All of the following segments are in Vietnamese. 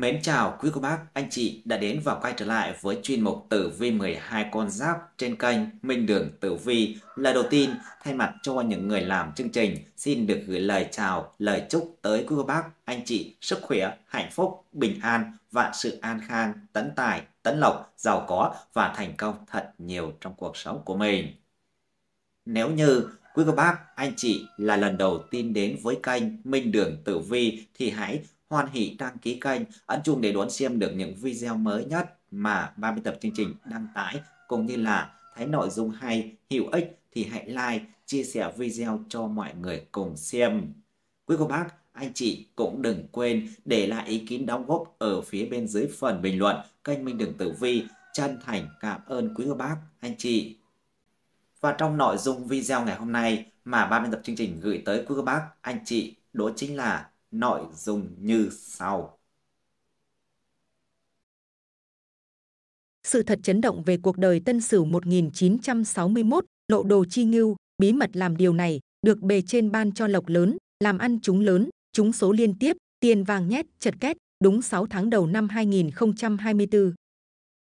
Mến chào quý cô bác, anh chị đã đến và quay trở lại với chuyên mục Tử Vi 12 con giáp trên kênh Minh Đường Tử Vi. Lời đầu tiên, thay mặt cho những người làm chương trình, xin được gửi lời chào, lời chúc tới quý cô bác, anh chị sức khỏe, hạnh phúc, bình an, vạn sự an khang, tấn tài, tấn lộc, giàu có và thành công thật nhiều trong cuộc sống của mình. Nếu như Quý cô bác, anh chị là lần đầu tiên đến với kênh Minh Đường Tử Vi thì hãy hoan hỷ đăng ký kênh, ấn chuông để đón xem được những video mới nhất mà 30 tập chương trình đăng tải, cũng như là thấy nội dung hay, hữu ích thì hãy like, chia sẻ video cho mọi người cùng xem. Quý cô bác, anh chị cũng đừng quên để lại ý kiến đóng góp ở phía bên dưới phần bình luận. Kênh Minh Đường Tử Vi chân thành cảm ơn quý cô bác, anh chị. Và trong nội dung video ngày hôm nay mà 30 tập chương trình gửi tới quý cô bác, anh chị đó chính là nội dung như sau. Sự thật chấn động về cuộc đời Tân Sửu 1961, Lộ Đồ Chi Ngưu, bí mật làm điều này, được bề trên ban cho lộc lớn, làm ăn chúng lớn, chúng số liên tiếp, tiền vàng nhét, chật két, đúng 6 tháng đầu năm 2024.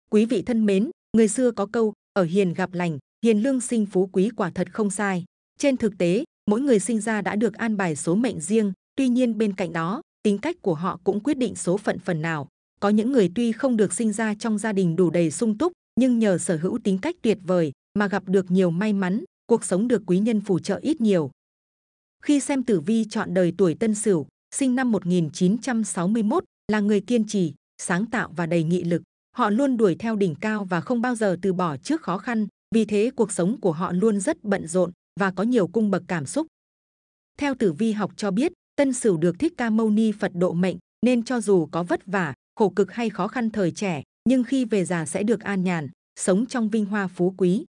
Quý vị thân mến, người xưa có câu, ở hiền gặp lành, hiền lương sinh phú quý quả thật không sai. Trên thực tế, mỗi người sinh ra đã được an bài số mệnh riêng, Tuy nhiên bên cạnh đó, tính cách của họ cũng quyết định số phận phần nào. Có những người tuy không được sinh ra trong gia đình đủ đầy sung túc, nhưng nhờ sở hữu tính cách tuyệt vời mà gặp được nhiều may mắn, cuộc sống được quý nhân phù trợ ít nhiều. Khi xem tử vi chọn đời tuổi Tân Sửu, sinh năm 1961, là người kiên trì, sáng tạo và đầy nghị lực. Họ luôn đuổi theo đỉnh cao và không bao giờ từ bỏ trước khó khăn, vì thế cuộc sống của họ luôn rất bận rộn và có nhiều cung bậc cảm xúc. Theo tử vi học cho biết, Tân Sửu được Thích Ca Mâu Ni Phật độ mệnh, nên cho dù có vất vả, khổ cực hay khó khăn thời trẻ, nhưng khi về già sẽ được an nhàn, sống trong vinh hoa phú quý.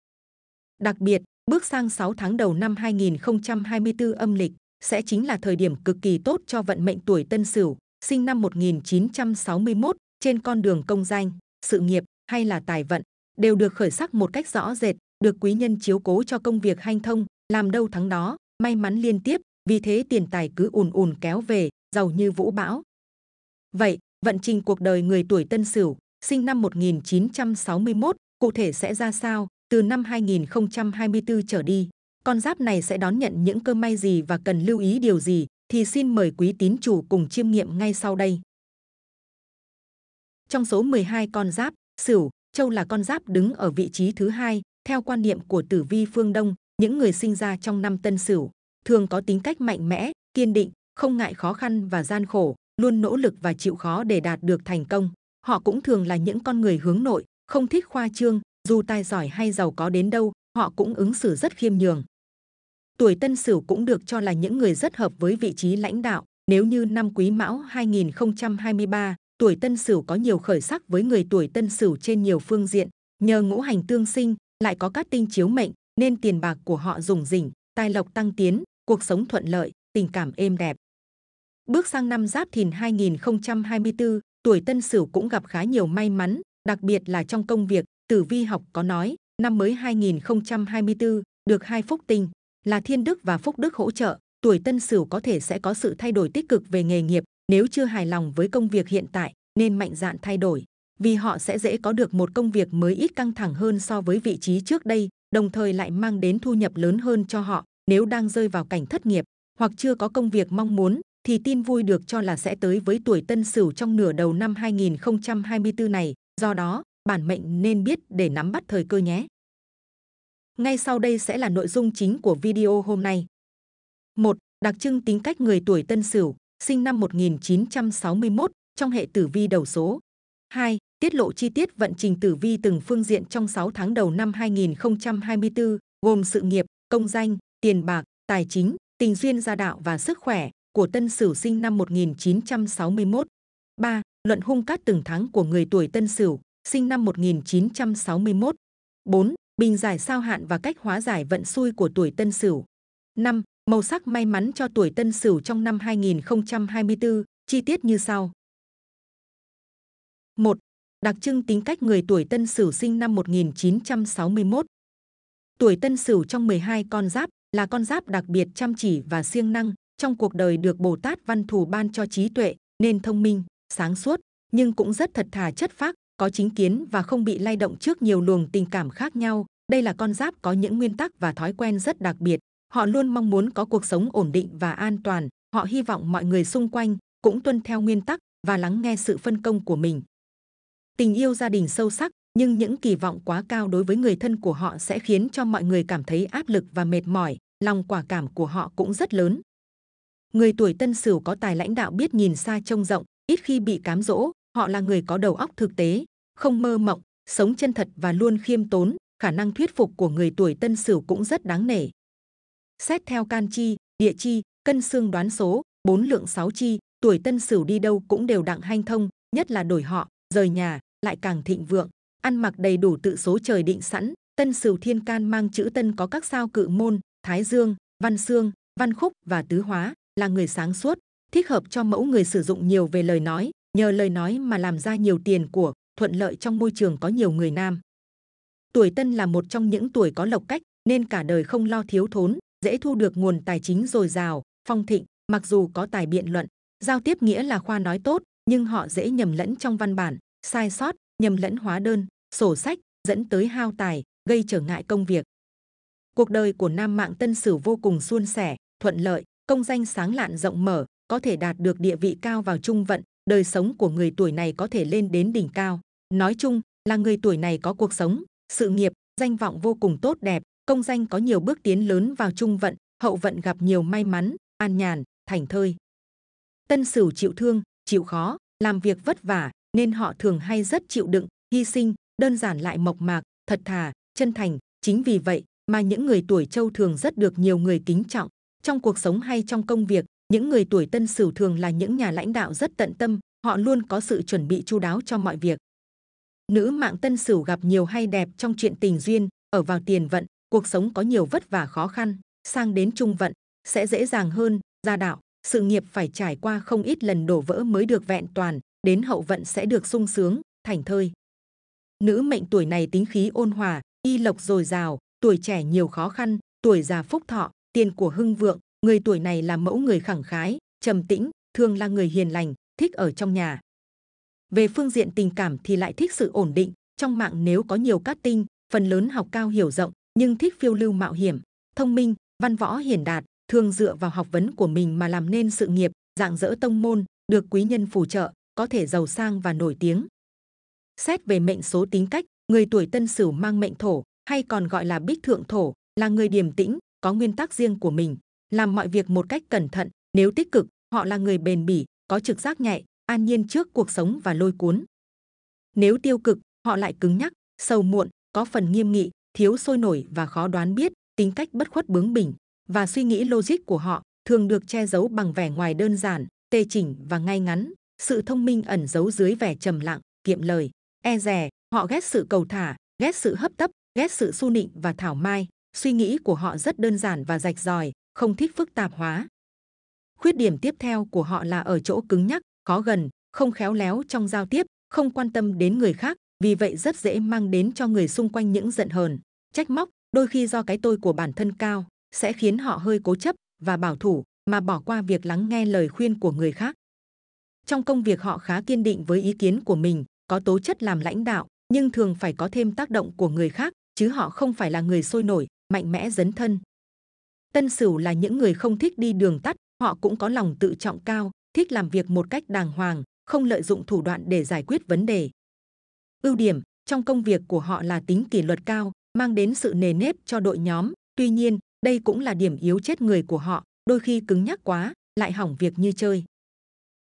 Đặc biệt, bước sang 6 tháng đầu năm 2024 âm lịch sẽ chính là thời điểm cực kỳ tốt cho vận mệnh tuổi Tân Sửu, sinh năm 1961 trên con đường công danh, sự nghiệp hay là tài vận đều được khởi sắc một cách rõ rệt, được quý nhân chiếu cố cho công việc hanh thông, làm đâu thắng đó, may mắn liên tiếp, vì thế tiền tài cứ ùn ùn kéo về, giàu như vũ bão. Vậy, vận trình cuộc đời người tuổi Tân Sửu, sinh năm 1961, cụ thể sẽ ra sao từ năm 2024 trở đi? Con giáp này sẽ đón nhận những cơ may gì và cần lưu ý điều gì thì xin mời quý tín chủ cùng chiêm nghiệm ngay sau đây. Trong số 12 con giáp, Sửu, Châu là con giáp đứng ở vị trí thứ hai theo quan niệm của Tử Vi phương Đông, những người sinh ra trong năm Tân Sửu thường có tính cách mạnh mẽ, kiên định, không ngại khó khăn và gian khổ, luôn nỗ lực và chịu khó để đạt được thành công. Họ cũng thường là những con người hướng nội, không thích khoa trương, dù tài giỏi hay giàu có đến đâu, họ cũng ứng xử rất khiêm nhường. Tuổi Tân Sửu cũng được cho là những người rất hợp với vị trí lãnh đạo. Nếu như năm Quý Mão 2023, tuổi Tân Sửu có nhiều khởi sắc với người tuổi Tân Sửu trên nhiều phương diện, nhờ ngũ hành tương sinh, lại có các tinh chiếu mệnh, nên tiền bạc của họ rủng rỉnh, tài lộc tăng tiến, cuộc sống thuận lợi, tình cảm êm đẹp. Bước sang năm Giáp Thìn 2024, tuổi Tân Sửu cũng gặp khá nhiều may mắn, đặc biệt là trong công việc. Tử Vi học có nói, năm mới 2024 được hai phúc tinh là thiên đức và phúc đức hỗ trợ. Tuổi Tân Sửu có thể sẽ có sự thay đổi tích cực về nghề nghiệp. Nếu chưa hài lòng với công việc hiện tại, nên mạnh dạn thay đổi, vì họ sẽ dễ có được một công việc mới ít căng thẳng hơn so với vị trí trước đây, đồng thời lại mang đến thu nhập lớn hơn cho họ. Nếu đang rơi vào cảnh thất nghiệp hoặc chưa có công việc mong muốn, thì tin vui được cho là sẽ tới với tuổi tân sửu trong nửa đầu năm 2024 này. Do đó, bản mệnh nên biết để nắm bắt thời cơ nhé. Ngay sau đây sẽ là nội dung chính của video hôm nay. 1. Đặc trưng tính cách người tuổi tân sửu, sinh năm 1961 trong hệ tử vi đầu số. 2. Tiết lộ chi tiết vận trình tử vi từng phương diện trong 6 tháng đầu năm 2024, gồm sự nghiệp, công danh, tiền bạc, tài chính, tình duyên gia đạo và sức khỏe của Tân Sửu sinh năm 1961. 3. Luận hung cát từng tháng của người tuổi Tân Sửu sinh năm 1961. 4. Bình giải sao hạn và cách hóa giải vận xui của tuổi Tân Sửu. 5. Màu sắc may mắn cho tuổi Tân Sửu trong năm 2024, chi tiết như sau. 1. Đặc trưng tính cách người tuổi Tân Sửu sinh năm 1961. Tuổi Tân Sửu trong 12 con giáp là con giáp đặc biệt chăm chỉ và siêng năng, trong cuộc đời được Bồ Tát Văn Thù ban cho trí tuệ, nên thông minh, sáng suốt, nhưng cũng rất thật thà chất phác, có chính kiến và không bị lay động trước nhiều luồng tình cảm khác nhau. Đây là con giáp có những nguyên tắc và thói quen rất đặc biệt. Họ luôn mong muốn có cuộc sống ổn định và an toàn. Họ hy vọng mọi người xung quanh cũng tuân theo nguyên tắc và lắng nghe sự phân công của mình. Tình yêu gia đình sâu sắc, nhưng những kỳ vọng quá cao đối với người thân của họ sẽ khiến cho mọi người cảm thấy áp lực và mệt mỏi, lòng quả cảm của họ cũng rất lớn. Người tuổi tân sửu có tài lãnh đạo biết nhìn xa trông rộng, ít khi bị cám dỗ, họ là người có đầu óc thực tế, không mơ mộng, sống chân thật và luôn khiêm tốn, khả năng thuyết phục của người tuổi tân sửu cũng rất đáng nể. Xét theo can chi, địa chi, cân xương đoán số, bốn lượng sáu chi, tuổi tân sửu đi đâu cũng đều đặng hanh thông, nhất là đổi họ, rời nhà, lại càng thịnh vượng ăn mặc đầy đủ tự số trời định sẵn tân sửu thiên can mang chữ tân có các sao cự môn thái dương văn xương văn khúc và tứ hóa là người sáng suốt thích hợp cho mẫu người sử dụng nhiều về lời nói nhờ lời nói mà làm ra nhiều tiền của thuận lợi trong môi trường có nhiều người nam tuổi tân là một trong những tuổi có lộc cách nên cả đời không lo thiếu thốn dễ thu được nguồn tài chính dồi dào phong thịnh mặc dù có tài biện luận giao tiếp nghĩa là khoa nói tốt nhưng họ dễ nhầm lẫn trong văn bản sai sót nhầm lẫn hóa đơn, sổ sách, dẫn tới hao tài, gây trở ngại công việc. Cuộc đời của Nam Mạng Tân Sử vô cùng suôn sẻ, thuận lợi, công danh sáng lạn rộng mở, có thể đạt được địa vị cao vào trung vận, đời sống của người tuổi này có thể lên đến đỉnh cao. Nói chung, là người tuổi này có cuộc sống, sự nghiệp, danh vọng vô cùng tốt đẹp, công danh có nhiều bước tiến lớn vào trung vận, hậu vận gặp nhiều may mắn, an nhàn, thành thơi. Tân Sửu chịu thương, chịu khó, làm việc vất vả, nên họ thường hay rất chịu đựng, hy sinh, đơn giản lại mộc mạc, thật thà, chân thành. Chính vì vậy mà những người tuổi Châu thường rất được nhiều người kính trọng. Trong cuộc sống hay trong công việc, những người tuổi Tân Sửu thường là những nhà lãnh đạo rất tận tâm, họ luôn có sự chuẩn bị chu đáo cho mọi việc. Nữ mạng Tân Sửu gặp nhiều hay đẹp trong chuyện tình duyên, ở vào tiền vận, cuộc sống có nhiều vất vả khó khăn, sang đến trung vận sẽ dễ dàng hơn, gia đạo, sự nghiệp phải trải qua không ít lần đổ vỡ mới được vẹn toàn, đến hậu vận sẽ được sung sướng, thành thơi. Nữ mệnh tuổi này tính khí ôn hòa, y lộc dồi dào, tuổi trẻ nhiều khó khăn, tuổi già phúc thọ, tiền của hưng vượng. Người tuổi này là mẫu người khẳng khái, trầm tĩnh, thường là người hiền lành, thích ở trong nhà. Về phương diện tình cảm thì lại thích sự ổn định. Trong mạng nếu có nhiều cát tinh, phần lớn học cao hiểu rộng, nhưng thích phiêu lưu mạo hiểm, thông minh, văn võ hiền đạt, thường dựa vào học vấn của mình mà làm nên sự nghiệp, dạng dỡ tông môn, được quý nhân phù trợ, có thể giàu sang và nổi tiếng. Xét về mệnh số tính cách, người tuổi Tân Sửu mang mệnh thổ, hay còn gọi là bích thượng thổ, là người điềm tĩnh, có nguyên tắc riêng của mình, làm mọi việc một cách cẩn thận, nếu tích cực, họ là người bền bỉ, có trực giác nhạy, an nhiên trước cuộc sống và lôi cuốn. Nếu tiêu cực, họ lại cứng nhắc, sâu muộn, có phần nghiêm nghị, thiếu sôi nổi và khó đoán biết, tính cách bất khuất bướng bỉnh và suy nghĩ logic của họ thường được che giấu bằng vẻ ngoài đơn giản, tê chỉnh và ngay ngắn sự thông minh ẩn giấu dưới vẻ trầm lặng kiệm lời e rè. họ ghét sự cầu thả ghét sự hấp tấp ghét sự su nịnh và thảo mai suy nghĩ của họ rất đơn giản và rạch ròi không thích phức tạp hóa khuyết điểm tiếp theo của họ là ở chỗ cứng nhắc khó gần không khéo léo trong giao tiếp không quan tâm đến người khác vì vậy rất dễ mang đến cho người xung quanh những giận hờn trách móc đôi khi do cái tôi của bản thân cao sẽ khiến họ hơi cố chấp và bảo thủ mà bỏ qua việc lắng nghe lời khuyên của người khác trong công việc họ khá kiên định với ý kiến của mình, có tố chất làm lãnh đạo, nhưng thường phải có thêm tác động của người khác, chứ họ không phải là người sôi nổi, mạnh mẽ dấn thân. Tân Sửu là những người không thích đi đường tắt, họ cũng có lòng tự trọng cao, thích làm việc một cách đàng hoàng, không lợi dụng thủ đoạn để giải quyết vấn đề. Ưu điểm trong công việc của họ là tính kỷ luật cao, mang đến sự nề nếp cho đội nhóm. Tuy nhiên, đây cũng là điểm yếu chết người của họ, đôi khi cứng nhắc quá, lại hỏng việc như chơi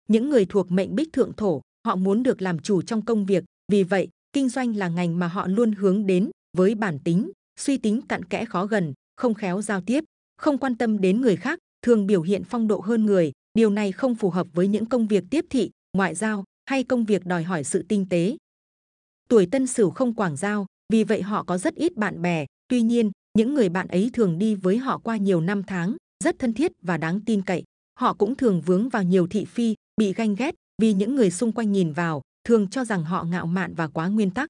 những người thuộc mệnh bích thượng thổ họ muốn được làm chủ trong công việc vì vậy kinh doanh là ngành mà họ luôn hướng đến với bản tính suy tính cặn kẽ khó gần không khéo giao tiếp không quan tâm đến người khác thường biểu hiện phong độ hơn người điều này không phù hợp với những công việc tiếp thị ngoại giao hay công việc đòi hỏi sự tinh tế tuổi tân sửu không quảng giao vì vậy họ có rất ít bạn bè tuy nhiên những người bạn ấy thường đi với họ qua nhiều năm tháng rất thân thiết và đáng tin cậy họ cũng thường vướng vào nhiều thị phi bị ganh ghét vì những người xung quanh nhìn vào thường cho rằng họ ngạo mạn và quá nguyên tắc.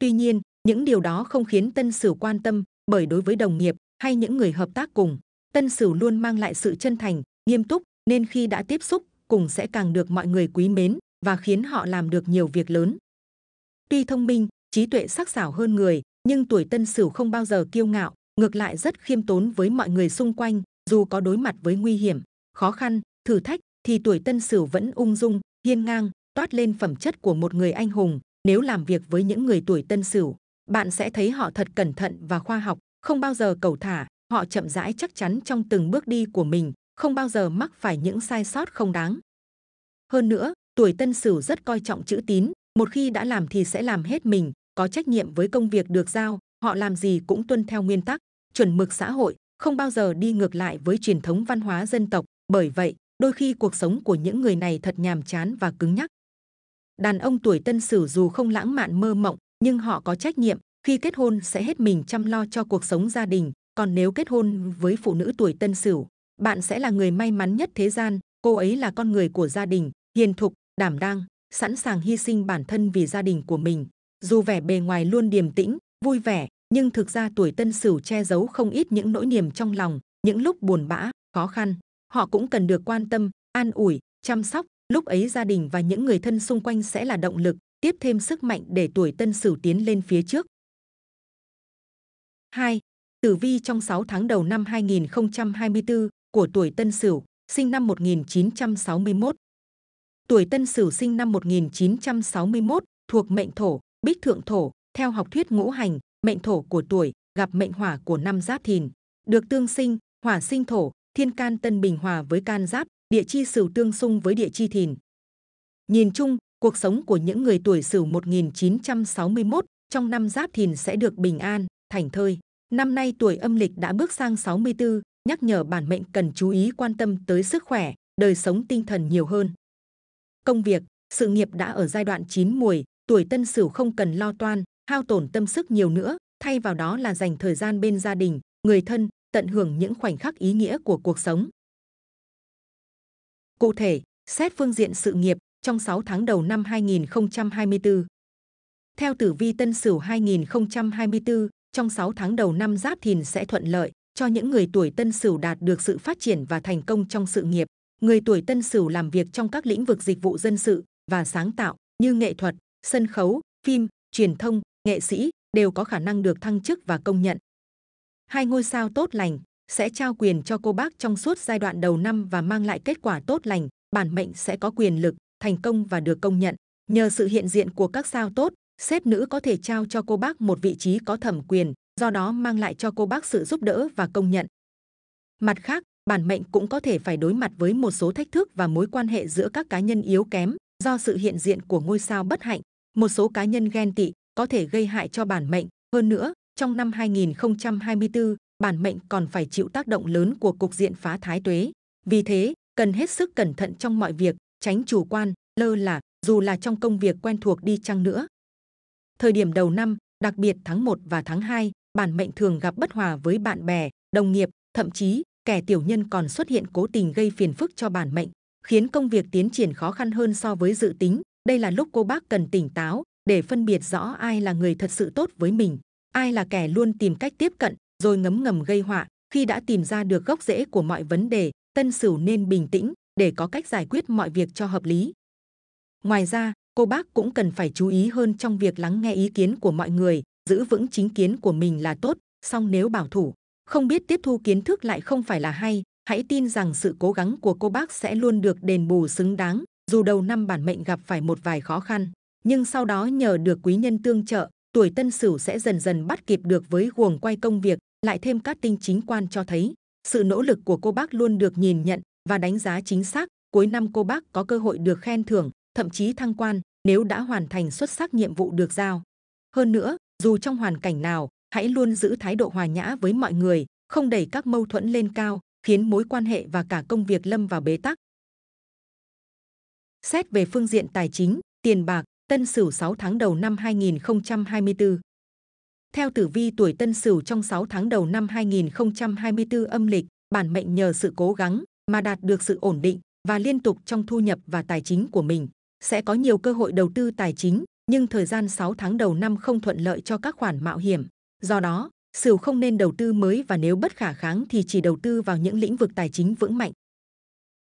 Tuy nhiên, những điều đó không khiến Tân Sửu quan tâm bởi đối với đồng nghiệp hay những người hợp tác cùng, Tân Sửu luôn mang lại sự chân thành, nghiêm túc nên khi đã tiếp xúc cùng sẽ càng được mọi người quý mến và khiến họ làm được nhiều việc lớn. Tuy thông minh, trí tuệ sắc sảo hơn người, nhưng tuổi Tân Sửu không bao giờ kiêu ngạo, ngược lại rất khiêm tốn với mọi người xung quanh, dù có đối mặt với nguy hiểm, khó khăn, thử thách thì tuổi tân sửu vẫn ung dung, hiên ngang, toát lên phẩm chất của một người anh hùng. Nếu làm việc với những người tuổi tân sửu, bạn sẽ thấy họ thật cẩn thận và khoa học, không bao giờ cầu thả, họ chậm rãi chắc chắn trong từng bước đi của mình, không bao giờ mắc phải những sai sót không đáng. Hơn nữa, tuổi tân sửu rất coi trọng chữ tín, một khi đã làm thì sẽ làm hết mình, có trách nhiệm với công việc được giao, họ làm gì cũng tuân theo nguyên tắc, chuẩn mực xã hội, không bao giờ đi ngược lại với truyền thống văn hóa dân tộc. Bởi vậy, đôi khi cuộc sống của những người này thật nhàm chán và cứng nhắc. Đàn ông tuổi tân sửu dù không lãng mạn mơ mộng, nhưng họ có trách nhiệm, khi kết hôn sẽ hết mình chăm lo cho cuộc sống gia đình, còn nếu kết hôn với phụ nữ tuổi tân sửu, bạn sẽ là người may mắn nhất thế gian, cô ấy là con người của gia đình, hiền thục, đảm đang, sẵn sàng hy sinh bản thân vì gia đình của mình. Dù vẻ bề ngoài luôn điềm tĩnh, vui vẻ, nhưng thực ra tuổi tân sửu che giấu không ít những nỗi niềm trong lòng, những lúc buồn bã, khó khăn họ cũng cần được quan tâm an ủi chăm sóc lúc ấy gia đình và những người thân xung quanh sẽ là động lực tiếp thêm sức mạnh để tuổi tân sửu tiến lên phía trước 2. Tử vi trong 6 tháng đầu năm 2024 của tuổi Tân Sửu, sinh năm 1961. Tuổi Tân Sửu sinh năm 1961 thuộc mệnh thổ, bích thượng thổ, theo học thuyết ngũ hành, mệnh thổ của tuổi gặp mệnh hỏa của năm Giáp Thìn, được tương sinh, hỏa sinh thổ, thiên can tân bình hòa với can giáp, địa chi sửu tương xung với địa chi thìn. Nhìn chung, cuộc sống của những người tuổi sửu 1961 trong năm giáp thìn sẽ được bình an, thành thơi. Năm nay tuổi âm lịch đã bước sang 64, nhắc nhở bản mệnh cần chú ý quan tâm tới sức khỏe, đời sống tinh thần nhiều hơn. Công việc, sự nghiệp đã ở giai đoạn chín mùi, tuổi tân sửu không cần lo toan, hao tổn tâm sức nhiều nữa, thay vào đó là dành thời gian bên gia đình, người thân, tận hưởng những khoảnh khắc ý nghĩa của cuộc sống. Cụ thể, xét phương diện sự nghiệp trong 6 tháng đầu năm 2024. Theo tử vi Tân Sửu 2024, trong 6 tháng đầu năm Giáp Thìn sẽ thuận lợi cho những người tuổi Tân Sửu đạt được sự phát triển và thành công trong sự nghiệp. Người tuổi Tân Sửu làm việc trong các lĩnh vực dịch vụ dân sự và sáng tạo như nghệ thuật, sân khấu, phim, truyền thông, nghệ sĩ đều có khả năng được thăng chức và công nhận hai ngôi sao tốt lành sẽ trao quyền cho cô bác trong suốt giai đoạn đầu năm và mang lại kết quả tốt lành, bản mệnh sẽ có quyền lực, thành công và được công nhận. Nhờ sự hiện diện của các sao tốt, sếp nữ có thể trao cho cô bác một vị trí có thẩm quyền, do đó mang lại cho cô bác sự giúp đỡ và công nhận. Mặt khác, bản mệnh cũng có thể phải đối mặt với một số thách thức và mối quan hệ giữa các cá nhân yếu kém do sự hiện diện của ngôi sao bất hạnh. Một số cá nhân ghen tị có thể gây hại cho bản mệnh. Hơn nữa, trong năm 2024, bản mệnh còn phải chịu tác động lớn của cục diện phá thái tuế. Vì thế, cần hết sức cẩn thận trong mọi việc, tránh chủ quan, lơ là, dù là trong công việc quen thuộc đi chăng nữa. Thời điểm đầu năm, đặc biệt tháng 1 và tháng 2, bản mệnh thường gặp bất hòa với bạn bè, đồng nghiệp, thậm chí kẻ tiểu nhân còn xuất hiện cố tình gây phiền phức cho bản mệnh, khiến công việc tiến triển khó khăn hơn so với dự tính. Đây là lúc cô bác cần tỉnh táo để phân biệt rõ ai là người thật sự tốt với mình ai là kẻ luôn tìm cách tiếp cận rồi ngấm ngầm gây họa khi đã tìm ra được gốc rễ của mọi vấn đề tân sửu nên bình tĩnh để có cách giải quyết mọi việc cho hợp lý ngoài ra cô bác cũng cần phải chú ý hơn trong việc lắng nghe ý kiến của mọi người giữ vững chính kiến của mình là tốt song nếu bảo thủ không biết tiếp thu kiến thức lại không phải là hay hãy tin rằng sự cố gắng của cô bác sẽ luôn được đền bù xứng đáng dù đầu năm bản mệnh gặp phải một vài khó khăn nhưng sau đó nhờ được quý nhân tương trợ tuổi tân sửu sẽ dần dần bắt kịp được với guồng quay công việc, lại thêm các tinh chính quan cho thấy sự nỗ lực của cô bác luôn được nhìn nhận và đánh giá chính xác. Cuối năm cô bác có cơ hội được khen thưởng, thậm chí thăng quan nếu đã hoàn thành xuất sắc nhiệm vụ được giao. Hơn nữa, dù trong hoàn cảnh nào, hãy luôn giữ thái độ hòa nhã với mọi người, không đẩy các mâu thuẫn lên cao, khiến mối quan hệ và cả công việc lâm vào bế tắc. Xét về phương diện tài chính, tiền bạc, Tân Sửu 6 tháng đầu năm 2024. Theo tử vi tuổi Tân Sửu trong 6 tháng đầu năm 2024 âm lịch, bản mệnh nhờ sự cố gắng mà đạt được sự ổn định và liên tục trong thu nhập và tài chính của mình. Sẽ có nhiều cơ hội đầu tư tài chính, nhưng thời gian 6 tháng đầu năm không thuận lợi cho các khoản mạo hiểm. Do đó, Sửu không nên đầu tư mới và nếu bất khả kháng thì chỉ đầu tư vào những lĩnh vực tài chính vững mạnh.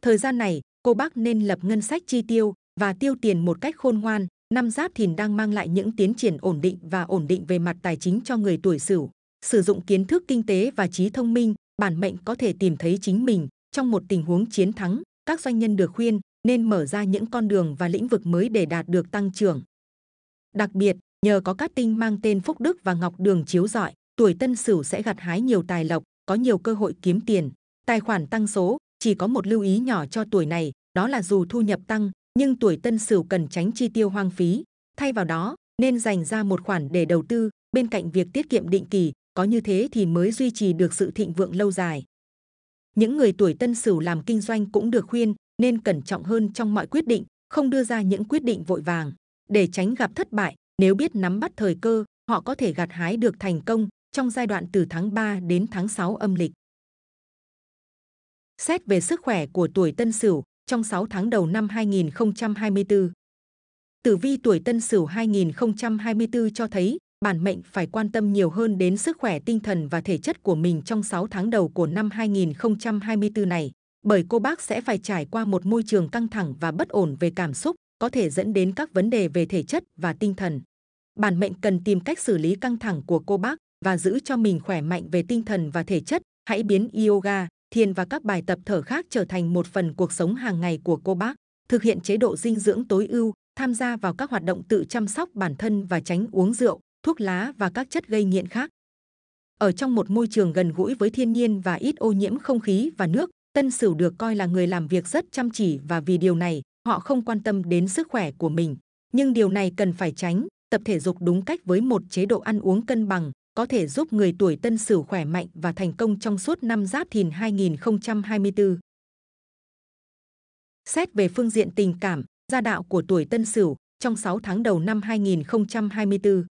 Thời gian này, cô bác nên lập ngân sách chi tiêu và tiêu tiền một cách khôn ngoan, năm giáp thìn đang mang lại những tiến triển ổn định và ổn định về mặt tài chính cho người tuổi sửu. Sử dụng kiến thức kinh tế và trí thông minh, bản mệnh có thể tìm thấy chính mình trong một tình huống chiến thắng. Các doanh nhân được khuyên nên mở ra những con đường và lĩnh vực mới để đạt được tăng trưởng. Đặc biệt, nhờ có các tinh mang tên Phúc Đức và Ngọc Đường chiếu rọi, tuổi Tân Sửu sẽ gặt hái nhiều tài lộc, có nhiều cơ hội kiếm tiền. Tài khoản tăng số, chỉ có một lưu ý nhỏ cho tuổi này, đó là dù thu nhập tăng nhưng tuổi tân sửu cần tránh chi tiêu hoang phí. Thay vào đó, nên dành ra một khoản để đầu tư, bên cạnh việc tiết kiệm định kỳ, có như thế thì mới duy trì được sự thịnh vượng lâu dài. Những người tuổi tân sửu làm kinh doanh cũng được khuyên nên cẩn trọng hơn trong mọi quyết định, không đưa ra những quyết định vội vàng. Để tránh gặp thất bại, nếu biết nắm bắt thời cơ, họ có thể gặt hái được thành công trong giai đoạn từ tháng 3 đến tháng 6 âm lịch. Xét về sức khỏe của tuổi Tân Sửu, trong 6 tháng đầu năm 2024. Tử vi tuổi Tân Sửu 2024 cho thấy bản mệnh phải quan tâm nhiều hơn đến sức khỏe tinh thần và thể chất của mình trong 6 tháng đầu của năm 2024 này, bởi cô bác sẽ phải trải qua một môi trường căng thẳng và bất ổn về cảm xúc, có thể dẫn đến các vấn đề về thể chất và tinh thần. Bản mệnh cần tìm cách xử lý căng thẳng của cô bác và giữ cho mình khỏe mạnh về tinh thần và thể chất. Hãy biến yoga, thiền và các bài tập thở khác trở thành một phần cuộc sống hàng ngày của cô bác, thực hiện chế độ dinh dưỡng tối ưu, tham gia vào các hoạt động tự chăm sóc bản thân và tránh uống rượu, thuốc lá và các chất gây nghiện khác. Ở trong một môi trường gần gũi với thiên nhiên và ít ô nhiễm không khí và nước, Tân Sửu được coi là người làm việc rất chăm chỉ và vì điều này, họ không quan tâm đến sức khỏe của mình. Nhưng điều này cần phải tránh, tập thể dục đúng cách với một chế độ ăn uống cân bằng, có thể giúp người tuổi tân sửu khỏe mạnh và thành công trong suốt năm giáp thìn 2024. Xét về phương diện tình cảm, gia đạo của tuổi tân sửu trong 6 tháng đầu năm 2024.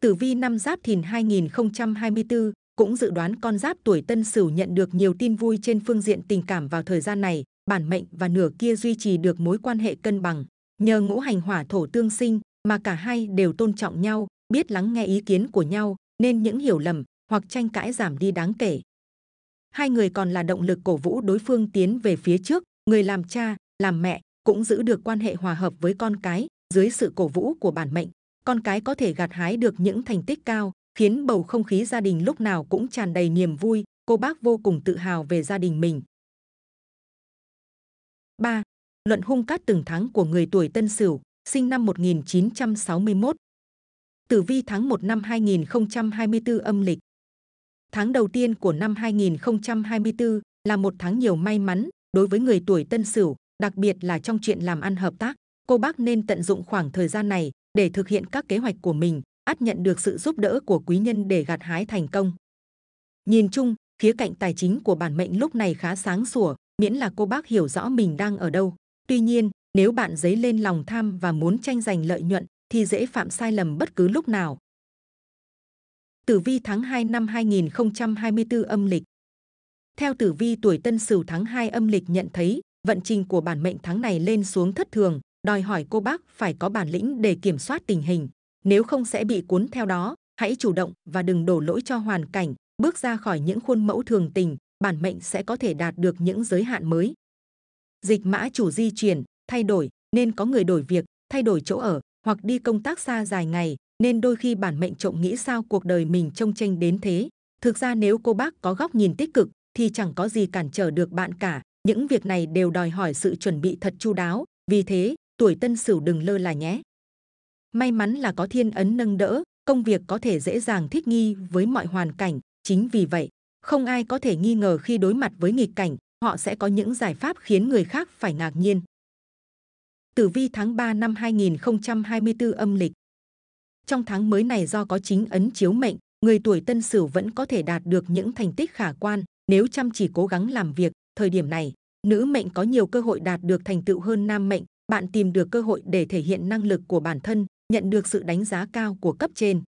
Tử vi năm giáp thìn 2024 cũng dự đoán con giáp tuổi tân sửu nhận được nhiều tin vui trên phương diện tình cảm vào thời gian này, bản mệnh và nửa kia duy trì được mối quan hệ cân bằng. Nhờ ngũ hành hỏa thổ tương sinh mà cả hai đều tôn trọng nhau, biết lắng nghe ý kiến của nhau, nên những hiểu lầm hoặc tranh cãi giảm đi đáng kể. Hai người còn là động lực cổ vũ đối phương tiến về phía trước, người làm cha, làm mẹ cũng giữ được quan hệ hòa hợp với con cái dưới sự cổ vũ của bản mệnh. Con cái có thể gặt hái được những thành tích cao, khiến bầu không khí gia đình lúc nào cũng tràn đầy niềm vui, cô bác vô cùng tự hào về gia đình mình. 3. Luận hung cát từng tháng của người tuổi Tân Sửu, sinh năm 1961 tử vi tháng 1 năm 2024 âm lịch. Tháng đầu tiên của năm 2024 là một tháng nhiều may mắn đối với người tuổi tân sửu, đặc biệt là trong chuyện làm ăn hợp tác. Cô bác nên tận dụng khoảng thời gian này để thực hiện các kế hoạch của mình, ắt nhận được sự giúp đỡ của quý nhân để gặt hái thành công. Nhìn chung, khía cạnh tài chính của bản mệnh lúc này khá sáng sủa, miễn là cô bác hiểu rõ mình đang ở đâu. Tuy nhiên, nếu bạn dấy lên lòng tham và muốn tranh giành lợi nhuận, thì dễ phạm sai lầm bất cứ lúc nào. Tử vi tháng 2 năm 2024 âm lịch Theo tử vi tuổi tân sửu tháng 2 âm lịch nhận thấy, vận trình của bản mệnh tháng này lên xuống thất thường, đòi hỏi cô bác phải có bản lĩnh để kiểm soát tình hình. Nếu không sẽ bị cuốn theo đó, hãy chủ động và đừng đổ lỗi cho hoàn cảnh, bước ra khỏi những khuôn mẫu thường tình, bản mệnh sẽ có thể đạt được những giới hạn mới. Dịch mã chủ di chuyển, thay đổi, nên có người đổi việc, thay đổi chỗ ở, hoặc đi công tác xa dài ngày nên đôi khi bản mệnh trộm nghĩ sao cuộc đời mình trông tranh đến thế thực ra nếu cô bác có góc nhìn tích cực thì chẳng có gì cản trở được bạn cả những việc này đều đòi hỏi sự chuẩn bị thật chu đáo vì thế tuổi tân sửu đừng lơ là nhé may mắn là có thiên ấn nâng đỡ công việc có thể dễ dàng thích nghi với mọi hoàn cảnh chính vì vậy không ai có thể nghi ngờ khi đối mặt với nghịch cảnh họ sẽ có những giải pháp khiến người khác phải ngạc nhiên Tử vi tháng 3 năm 2024 âm lịch. Trong tháng mới này do có chính ấn chiếu mệnh, người tuổi Tân Sửu vẫn có thể đạt được những thành tích khả quan nếu chăm chỉ cố gắng làm việc. Thời điểm này, nữ mệnh có nhiều cơ hội đạt được thành tựu hơn nam mệnh. Bạn tìm được cơ hội để thể hiện năng lực của bản thân, nhận được sự đánh giá cao của cấp trên.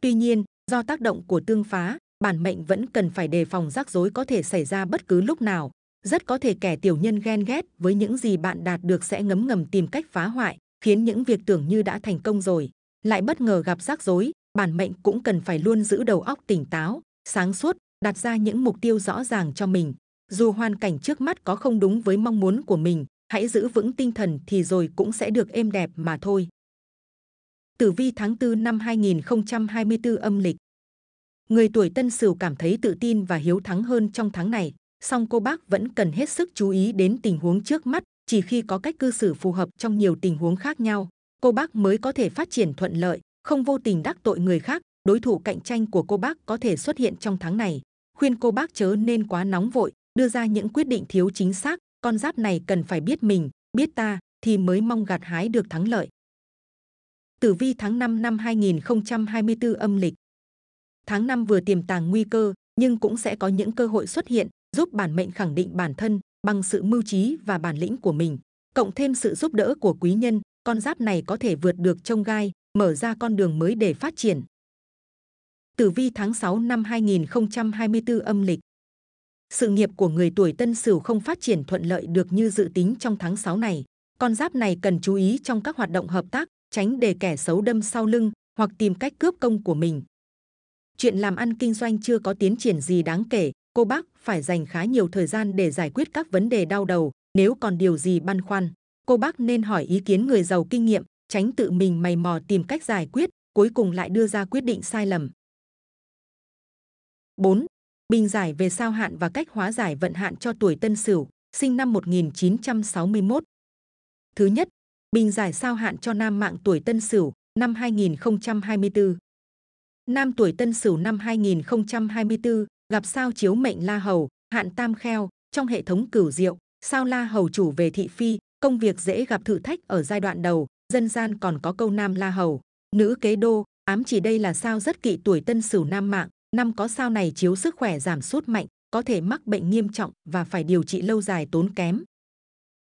Tuy nhiên, do tác động của tương phá, bản mệnh vẫn cần phải đề phòng rắc rối có thể xảy ra bất cứ lúc nào rất có thể kẻ tiểu nhân ghen ghét với những gì bạn đạt được sẽ ngấm ngầm tìm cách phá hoại, khiến những việc tưởng như đã thành công rồi, lại bất ngờ gặp rắc rối, bản mệnh cũng cần phải luôn giữ đầu óc tỉnh táo, sáng suốt, đặt ra những mục tiêu rõ ràng cho mình. Dù hoàn cảnh trước mắt có không đúng với mong muốn của mình, hãy giữ vững tinh thần thì rồi cũng sẽ được êm đẹp mà thôi. Tử vi tháng 4 năm 2024 âm lịch Người tuổi tân sửu cảm thấy tự tin và hiếu thắng hơn trong tháng này song cô bác vẫn cần hết sức chú ý đến tình huống trước mắt. Chỉ khi có cách cư xử phù hợp trong nhiều tình huống khác nhau, cô bác mới có thể phát triển thuận lợi, không vô tình đắc tội người khác. Đối thủ cạnh tranh của cô bác có thể xuất hiện trong tháng này. Khuyên cô bác chớ nên quá nóng vội, đưa ra những quyết định thiếu chính xác. Con giáp này cần phải biết mình, biết ta thì mới mong gặt hái được thắng lợi. Tử vi tháng 5 năm 2024 âm lịch. Tháng 5 vừa tiềm tàng nguy cơ, nhưng cũng sẽ có những cơ hội xuất hiện, giúp bản mệnh khẳng định bản thân bằng sự mưu trí và bản lĩnh của mình. Cộng thêm sự giúp đỡ của quý nhân, con giáp này có thể vượt được trông gai, mở ra con đường mới để phát triển. Tử vi tháng 6 năm 2024 âm lịch Sự nghiệp của người tuổi tân sửu không phát triển thuận lợi được như dự tính trong tháng 6 này. Con giáp này cần chú ý trong các hoạt động hợp tác, tránh để kẻ xấu đâm sau lưng hoặc tìm cách cướp công của mình. Chuyện làm ăn kinh doanh chưa có tiến triển gì đáng kể, cô bác phải dành khá nhiều thời gian để giải quyết các vấn đề đau đầu. Nếu còn điều gì băn khoăn, cô bác nên hỏi ý kiến người giàu kinh nghiệm, tránh tự mình mày mò tìm cách giải quyết, cuối cùng lại đưa ra quyết định sai lầm. 4. Bình giải về sao hạn và cách hóa giải vận hạn cho tuổi Tân Sửu, sinh năm 1961. Thứ nhất, bình giải sao hạn cho nam mạng tuổi Tân Sửu năm 2024. Nam tuổi Tân Sửu năm 2024 gặp sao chiếu mệnh la hầu hạn tam kheo trong hệ thống cửu diệu sao la hầu chủ về thị phi công việc dễ gặp thử thách ở giai đoạn đầu dân gian còn có câu nam la hầu nữ kế đô ám chỉ đây là sao rất kỵ tuổi tân sửu nam mạng năm có sao này chiếu sức khỏe giảm sút mạnh có thể mắc bệnh nghiêm trọng và phải điều trị lâu dài tốn kém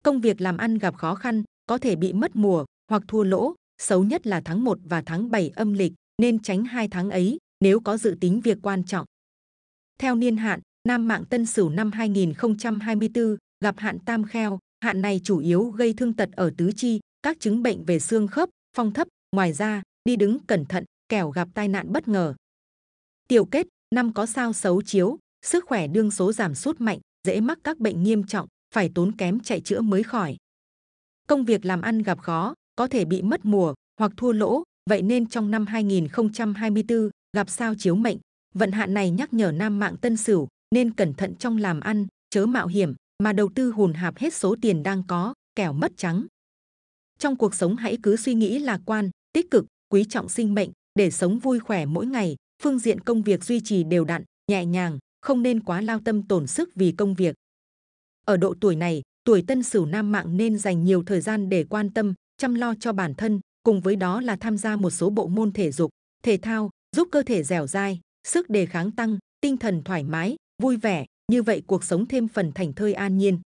công việc làm ăn gặp khó khăn có thể bị mất mùa hoặc thua lỗ xấu nhất là tháng 1 và tháng 7 âm lịch nên tránh hai tháng ấy nếu có dự tính việc quan trọng theo niên hạn, Nam Mạng Tân Sửu năm 2024 gặp hạn tam kheo, hạn này chủ yếu gây thương tật ở tứ chi, các chứng bệnh về xương khớp, phong thấp, ngoài ra, đi đứng cẩn thận, kẻo gặp tai nạn bất ngờ. Tiểu kết, năm có sao xấu chiếu, sức khỏe đương số giảm sút mạnh, dễ mắc các bệnh nghiêm trọng, phải tốn kém chạy chữa mới khỏi. Công việc làm ăn gặp khó, có thể bị mất mùa hoặc thua lỗ, vậy nên trong năm 2024 gặp sao chiếu mệnh, vận hạn này nhắc nhở nam mạng tân sửu nên cẩn thận trong làm ăn chớ mạo hiểm mà đầu tư hùn hạp hết số tiền đang có kẻo mất trắng trong cuộc sống hãy cứ suy nghĩ lạc quan tích cực quý trọng sinh mệnh để sống vui khỏe mỗi ngày phương diện công việc duy trì đều đặn nhẹ nhàng không nên quá lao tâm tổn sức vì công việc ở độ tuổi này tuổi tân sửu nam mạng nên dành nhiều thời gian để quan tâm chăm lo cho bản thân cùng với đó là tham gia một số bộ môn thể dục thể thao giúp cơ thể dẻo dai sức đề kháng tăng, tinh thần thoải mái, vui vẻ, như vậy cuộc sống thêm phần thành thơi an nhiên.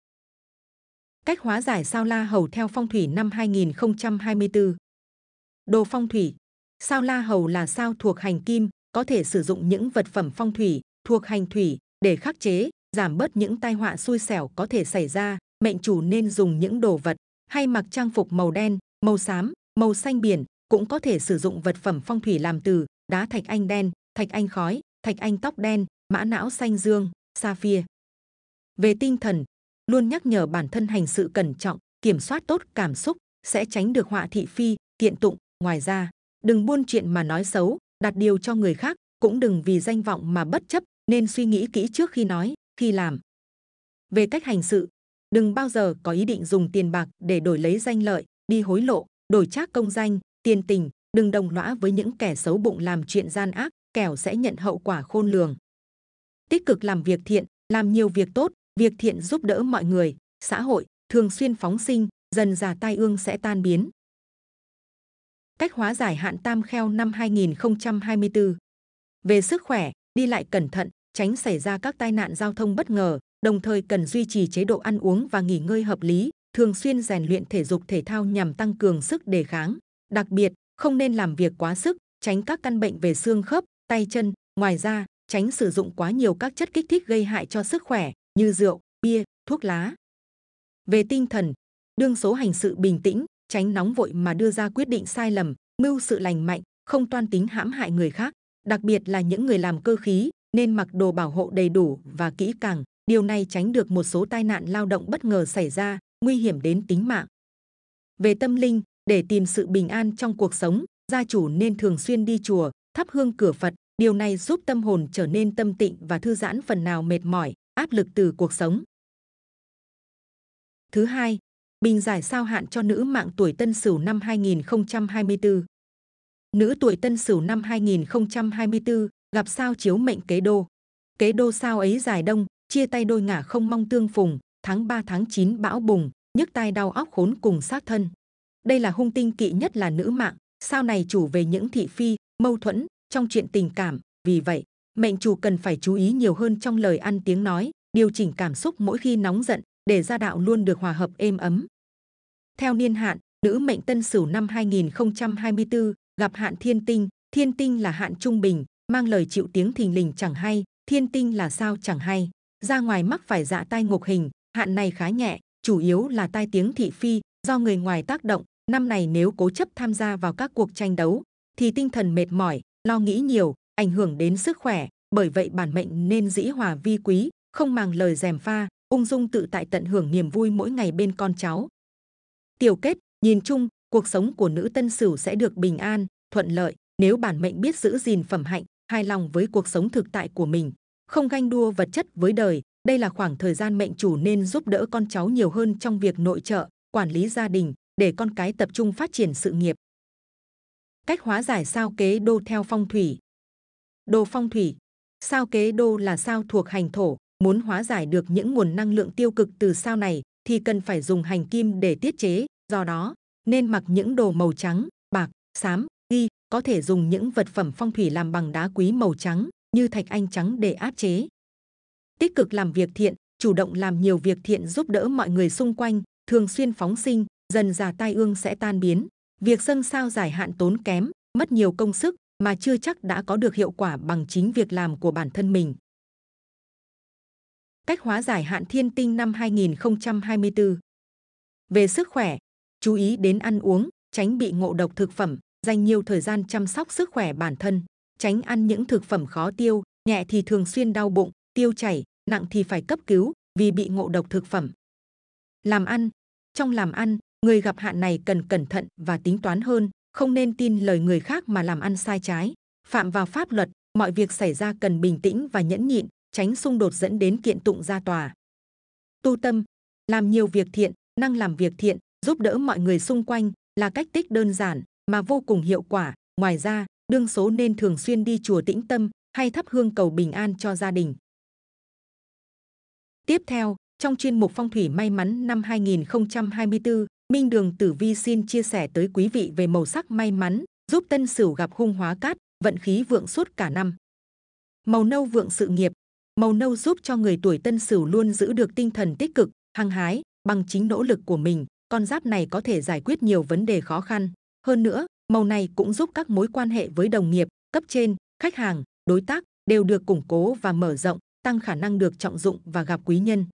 Cách hóa giải sao La Hầu theo phong thủy năm 2024 Đồ phong thủy Sao La Hầu là sao thuộc hành kim, có thể sử dụng những vật phẩm phong thủy thuộc hành thủy để khắc chế, giảm bớt những tai họa xui xẻo có thể xảy ra. Mệnh chủ nên dùng những đồ vật hay mặc trang phục màu đen, màu xám, màu xanh biển, cũng có thể sử dụng vật phẩm phong thủy làm từ đá thạch anh đen, thạch anh khói, thạch anh tóc đen, mã não xanh dương, sa phia. Về tinh thần, luôn nhắc nhở bản thân hành sự cẩn trọng, kiểm soát tốt cảm xúc, sẽ tránh được họa thị phi, tiện tụng. Ngoài ra, đừng buôn chuyện mà nói xấu, đặt điều cho người khác, cũng đừng vì danh vọng mà bất chấp, nên suy nghĩ kỹ trước khi nói, khi làm. Về cách hành sự, đừng bao giờ có ý định dùng tiền bạc để đổi lấy danh lợi, đi hối lộ, đổi trác công danh, tiền tình, đừng đồng lõa với những kẻ xấu bụng làm chuyện gian ác, kẻo sẽ nhận hậu quả khôn lường. Tích cực làm việc thiện, làm nhiều việc tốt, việc thiện giúp đỡ mọi người, xã hội, thường xuyên phóng sinh, dần già tai ương sẽ tan biến. Cách hóa giải hạn tam kheo năm 2024 Về sức khỏe, đi lại cẩn thận, tránh xảy ra các tai nạn giao thông bất ngờ, đồng thời cần duy trì chế độ ăn uống và nghỉ ngơi hợp lý, thường xuyên rèn luyện thể dục thể thao nhằm tăng cường sức đề kháng. Đặc biệt, không nên làm việc quá sức, tránh các căn bệnh về xương khớp, tay chân. Ngoài ra, tránh sử dụng quá nhiều các chất kích thích gây hại cho sức khỏe như rượu, bia, thuốc lá. Về tinh thần, đương số hành sự bình tĩnh, tránh nóng vội mà đưa ra quyết định sai lầm, mưu sự lành mạnh, không toan tính hãm hại người khác, đặc biệt là những người làm cơ khí nên mặc đồ bảo hộ đầy đủ và kỹ càng. Điều này tránh được một số tai nạn lao động bất ngờ xảy ra, nguy hiểm đến tính mạng. Về tâm linh, để tìm sự bình an trong cuộc sống, gia chủ nên thường xuyên đi chùa, thắp hương cửa Phật. Điều này giúp tâm hồn trở nên tâm tịnh và thư giãn phần nào mệt mỏi, áp lực từ cuộc sống. Thứ hai, bình giải sao hạn cho nữ mạng tuổi Tân Sửu năm 2024. Nữ tuổi Tân Sửu năm 2024 gặp sao chiếu mệnh kế đô. Kế đô sao ấy dài đông, chia tay đôi ngả không mong tương phùng, tháng 3 tháng 9 bão bùng, nhức tai đau óc khốn cùng sát thân. Đây là hung tinh kỵ nhất là nữ mạng, sao này chủ về những thị phi, mâu thuẫn trong chuyện tình cảm vì vậy mệnh chủ cần phải chú ý nhiều hơn trong lời ăn tiếng nói điều chỉnh cảm xúc mỗi khi nóng giận để gia đạo luôn được hòa hợp êm ấm theo niên hạn nữ mệnh tân sửu năm 2024 gặp hạn thiên tinh thiên tinh là hạn trung bình mang lời chịu tiếng thình lình chẳng hay thiên tinh là sao chẳng hay ra ngoài mắc phải dạ tai ngục hình hạn này khá nhẹ chủ yếu là tai tiếng thị phi do người ngoài tác động năm này nếu cố chấp tham gia vào các cuộc tranh đấu thì tinh thần mệt mỏi, lo nghĩ nhiều, ảnh hưởng đến sức khỏe. Bởi vậy bản mệnh nên dĩ hòa vi quý, không mang lời dèm pha, ung dung tự tại tận hưởng niềm vui mỗi ngày bên con cháu. Tiểu kết, nhìn chung, cuộc sống của nữ tân sửu sẽ được bình an, thuận lợi nếu bản mệnh biết giữ gìn phẩm hạnh, hài lòng với cuộc sống thực tại của mình, không ganh đua vật chất với đời. Đây là khoảng thời gian mệnh chủ nên giúp đỡ con cháu nhiều hơn trong việc nội trợ, quản lý gia đình để con cái tập trung phát triển sự nghiệp. Cách hóa giải sao kế đô theo phong thủy. Đồ phong thủy, sao kế đô là sao thuộc hành thổ, muốn hóa giải được những nguồn năng lượng tiêu cực từ sao này thì cần phải dùng hành kim để tiết chế, do đó nên mặc những đồ màu trắng, bạc, xám, ghi, có thể dùng những vật phẩm phong thủy làm bằng đá quý màu trắng như thạch anh trắng để áp chế. Tích cực làm việc thiện, chủ động làm nhiều việc thiện giúp đỡ mọi người xung quanh, thường xuyên phóng sinh, dần già tai ương sẽ tan biến. Việc dâng sao giải hạn tốn kém, mất nhiều công sức mà chưa chắc đã có được hiệu quả bằng chính việc làm của bản thân mình. Cách hóa giải hạn thiên tinh năm 2024 Về sức khỏe, chú ý đến ăn uống, tránh bị ngộ độc thực phẩm, dành nhiều thời gian chăm sóc sức khỏe bản thân, tránh ăn những thực phẩm khó tiêu, nhẹ thì thường xuyên đau bụng, tiêu chảy, nặng thì phải cấp cứu vì bị ngộ độc thực phẩm. Làm ăn Trong làm ăn, Người gặp hạn này cần cẩn thận và tính toán hơn, không nên tin lời người khác mà làm ăn sai trái. Phạm vào pháp luật, mọi việc xảy ra cần bình tĩnh và nhẫn nhịn, tránh xung đột dẫn đến kiện tụng ra tòa. Tu tâm, làm nhiều việc thiện, năng làm việc thiện, giúp đỡ mọi người xung quanh là cách tích đơn giản mà vô cùng hiệu quả. Ngoài ra, đương số nên thường xuyên đi chùa tĩnh tâm hay thắp hương cầu bình an cho gia đình. Tiếp theo, trong chuyên mục phong thủy may mắn năm 2024, Minh Đường Tử Vi xin chia sẻ tới quý vị về màu sắc may mắn, giúp Tân Sửu gặp hung hóa cát, vận khí vượng suốt cả năm. Màu nâu vượng sự nghiệp, màu nâu giúp cho người tuổi Tân Sửu luôn giữ được tinh thần tích cực, hăng hái, bằng chính nỗ lực của mình, con giáp này có thể giải quyết nhiều vấn đề khó khăn. Hơn nữa, màu này cũng giúp các mối quan hệ với đồng nghiệp, cấp trên, khách hàng, đối tác đều được củng cố và mở rộng, tăng khả năng được trọng dụng và gặp quý nhân.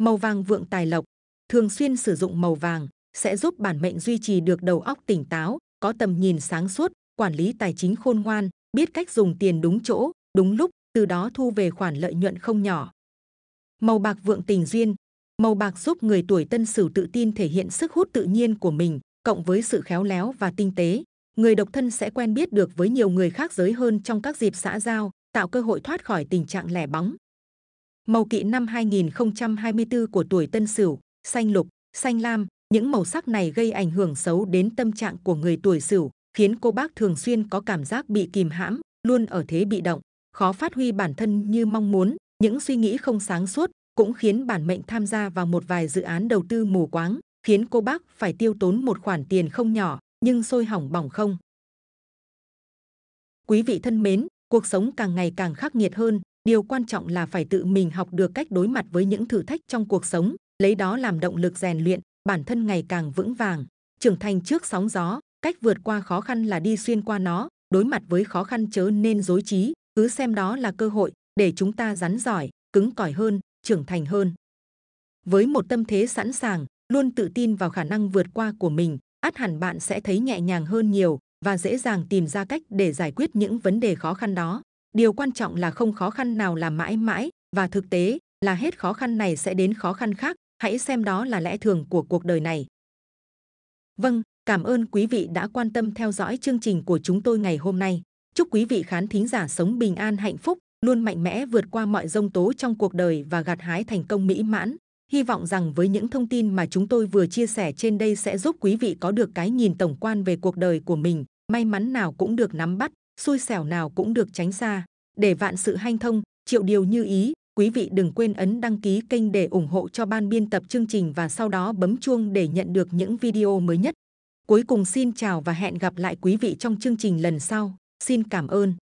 Màu vàng vượng tài lộc, thường xuyên sử dụng màu vàng sẽ giúp bản mệnh duy trì được đầu óc tỉnh táo, có tầm nhìn sáng suốt, quản lý tài chính khôn ngoan, biết cách dùng tiền đúng chỗ, đúng lúc, từ đó thu về khoản lợi nhuận không nhỏ. Màu bạc vượng tình duyên, màu bạc giúp người tuổi Tân Sửu tự tin thể hiện sức hút tự nhiên của mình, cộng với sự khéo léo và tinh tế, người độc thân sẽ quen biết được với nhiều người khác giới hơn trong các dịp xã giao, tạo cơ hội thoát khỏi tình trạng lẻ bóng. Màu kỵ năm 2024 của tuổi Tân Sửu, xanh lục, xanh lam, những màu sắc này gây ảnh hưởng xấu đến tâm trạng của người tuổi Sửu, khiến cô bác thường xuyên có cảm giác bị kìm hãm, luôn ở thế bị động, khó phát huy bản thân như mong muốn, những suy nghĩ không sáng suốt cũng khiến bản mệnh tham gia vào một vài dự án đầu tư mù quáng, khiến cô bác phải tiêu tốn một khoản tiền không nhỏ, nhưng sôi hỏng bỏng không. Quý vị thân mến, cuộc sống càng ngày càng khắc nghiệt hơn, điều quan trọng là phải tự mình học được cách đối mặt với những thử thách trong cuộc sống, lấy đó làm động lực rèn luyện, bản thân ngày càng vững vàng, trưởng thành trước sóng gió. Cách vượt qua khó khăn là đi xuyên qua nó, đối mặt với khó khăn chớ nên dối trí, cứ xem đó là cơ hội để chúng ta rắn giỏi, cứng cỏi hơn, trưởng thành hơn. Với một tâm thế sẵn sàng, luôn tự tin vào khả năng vượt qua của mình, át hẳn bạn sẽ thấy nhẹ nhàng hơn nhiều và dễ dàng tìm ra cách để giải quyết những vấn đề khó khăn đó. Điều quan trọng là không khó khăn nào là mãi mãi và thực tế là hết khó khăn này sẽ đến khó khăn khác hãy xem đó là lẽ thường của cuộc đời này. Vâng, cảm ơn quý vị đã quan tâm theo dõi chương trình của chúng tôi ngày hôm nay. Chúc quý vị khán thính giả sống bình an hạnh phúc, luôn mạnh mẽ vượt qua mọi rông tố trong cuộc đời và gặt hái thành công mỹ mãn. Hy vọng rằng với những thông tin mà chúng tôi vừa chia sẻ trên đây sẽ giúp quý vị có được cái nhìn tổng quan về cuộc đời của mình, may mắn nào cũng được nắm bắt, xui xẻo nào cũng được tránh xa, để vạn sự hanh thông, triệu điều như ý, Quý vị đừng quên ấn đăng ký kênh để ủng hộ cho ban biên tập chương trình và sau đó bấm chuông để nhận được những video mới nhất. Cuối cùng xin chào và hẹn gặp lại quý vị trong chương trình lần sau. Xin cảm ơn.